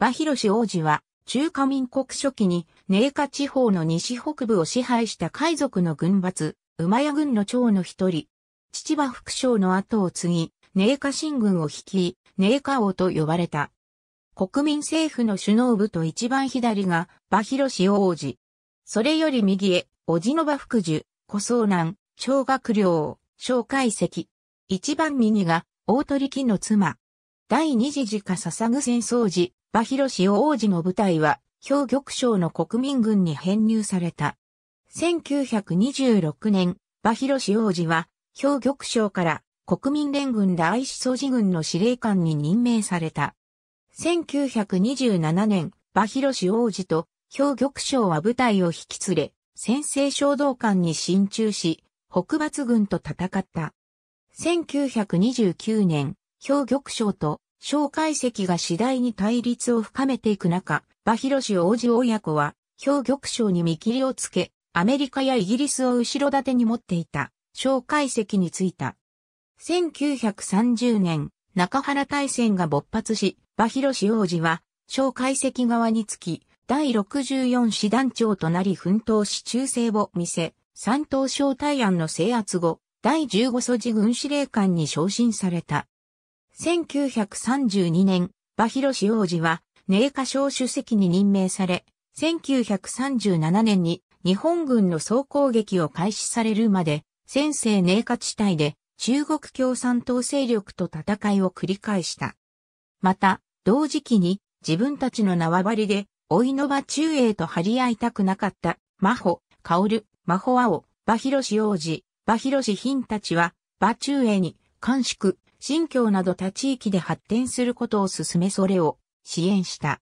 馬博王子は、中華民国初期に、寧夏地方の西北部を支配した海賊の軍閥、馬屋軍の長の一人。父は副将の後を継ぎ、寧夏新軍を率い、寧夏王と呼ばれた。国民政府の首脳部と一番左が、馬博王子。それより右へ、叔父の馬福寿、小僧南、小学寮、小海石。一番右が、大鳥木の妻。第二次時か捧ぐ戦争時、馬広氏王子の部隊は、兵玉省の国民軍に編入された。1926年、馬広氏王子は、兵玉省から国民連軍大一総事軍の司令官に任命された。1927年、馬広氏王子と兵玉省は部隊を引き連れ、先制衝動官に進駐し、北伐軍と戦った。1929年、兵玉省と小解析が次第に対立を深めていく中、馬博氏王子親子は、兵玉賞に見切りをつけ、アメリカやイギリスを後ろ盾に持っていた、小解析についた。1930年、中原大戦が勃発し、馬博氏王子は、小解析側につき、第64師団長となり奮闘し忠誠を見せ、三島小大案の制圧後、第15祖地軍司令官に昇進された。1932年、馬広王子は、寧夏省主席に任命され、1937年に日本軍の総攻撃を開始されるまで、先制寧夏地帯で中国共産党勢力と戦いを繰り返した。また、同時期に自分たちの縄張りで、老いの馬中英と張り合いたくなかった、真帆、薫、真帆青、馬広王子、馬広貧たちは、馬中英に、監縮、新疆など他地域で発展することを進めそれを支援した。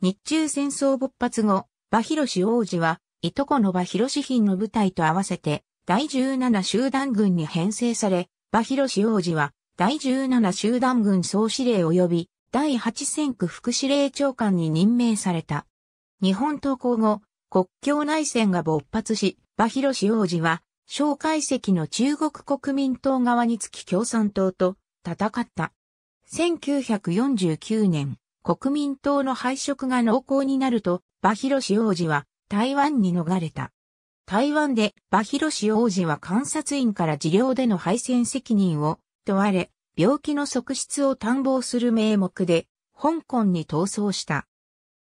日中戦争勃発後、馬広王子は、いとこの馬広品の部隊と合わせて、第17集団軍に編成され、馬広王子は、第17集団軍総司令及び、第8戦区副司令長官に任命された。日本投降後、国境内戦が勃発し、馬広王子は、蒋介石の中国国民党側につき共産党と戦った。1949年、国民党の敗色が濃厚になると、馬ロ氏王子は台湾に逃れた。台湾で馬ロ氏王子は観察員から治療での敗戦責任を問われ、病気の側室を探訪する名目で、香港に逃走した。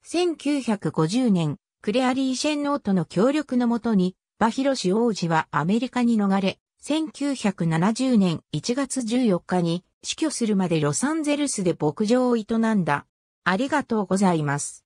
1950年、クレアリー・シェンノートの協力のもとに、馬ロ氏王子はアメリカに逃れ、1970年1月14日に死去するまでロサンゼルスで牧場を営んだ。ありがとうございます。